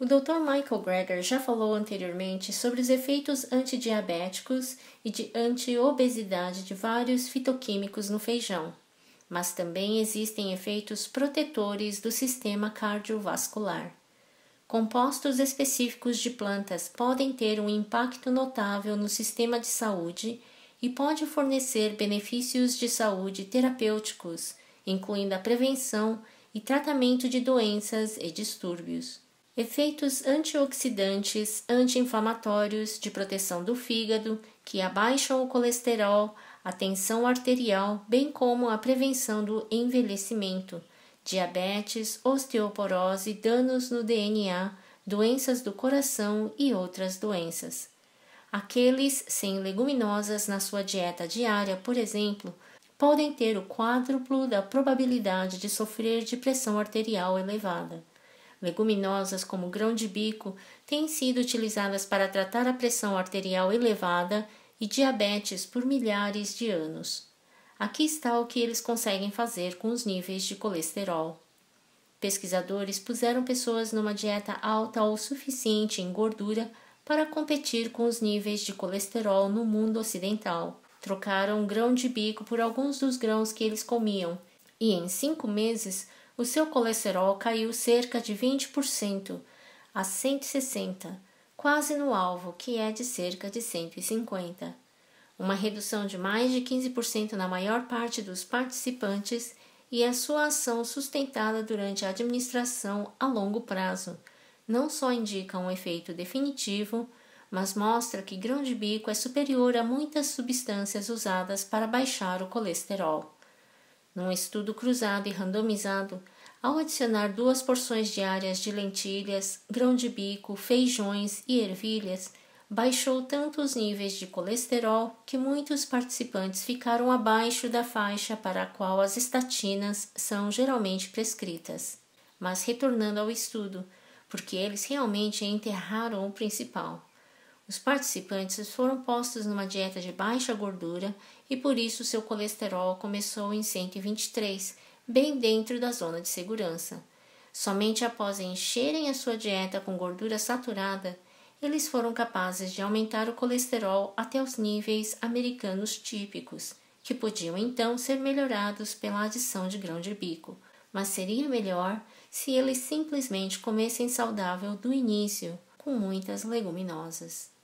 O Dr. Michael Greger já falou anteriormente sobre os efeitos antidiabéticos e de antiobesidade de vários fitoquímicos no feijão, mas também existem efeitos protetores do sistema cardiovascular. Compostos específicos de plantas podem ter um impacto notável no sistema de saúde e pode fornecer benefícios de saúde terapêuticos, incluindo a prevenção e tratamento de doenças e distúrbios efeitos antioxidantes, anti-inflamatórios, de proteção do fígado, que abaixam o colesterol, a tensão arterial, bem como a prevenção do envelhecimento, diabetes, osteoporose, danos no DNA, doenças do coração e outras doenças. Aqueles sem leguminosas na sua dieta diária, por exemplo, podem ter o quádruplo da probabilidade de sofrer de pressão arterial elevada leguminosas como grão de bico têm sido utilizadas para tratar a pressão arterial elevada e diabetes por milhares de anos. Aqui está o que eles conseguem fazer com os níveis de colesterol. Pesquisadores puseram pessoas numa dieta alta ou suficiente em gordura para competir com os níveis de colesterol no mundo ocidental. Trocaram grão de bico por alguns dos grãos que eles comiam e, em cinco meses, o seu colesterol caiu cerca de 20% a 160, quase no alvo, que é de cerca de 150. Uma redução de mais de 15% na maior parte dos participantes e a sua ação sustentada durante a administração a longo prazo não só indica um efeito definitivo, mas mostra que grão de bico é superior a muitas substâncias usadas para baixar o colesterol. Num estudo cruzado e randomizado, ao adicionar duas porções diárias de lentilhas, grão de bico, feijões e ervilhas, baixou tanto os níveis de colesterol que muitos participantes ficaram abaixo da faixa para a qual as estatinas são geralmente prescritas. Mas retornando ao estudo, porque eles realmente enterraram o principal. Os participantes foram postos numa dieta de baixa gordura e por isso seu colesterol começou em 123, bem dentro da zona de segurança. Somente após encherem a sua dieta com gordura saturada, eles foram capazes de aumentar o colesterol até os níveis americanos típicos, que podiam então ser melhorados pela adição de grão de bico, mas seria melhor se eles simplesmente comessem saudável do início, com muitas leguminosas.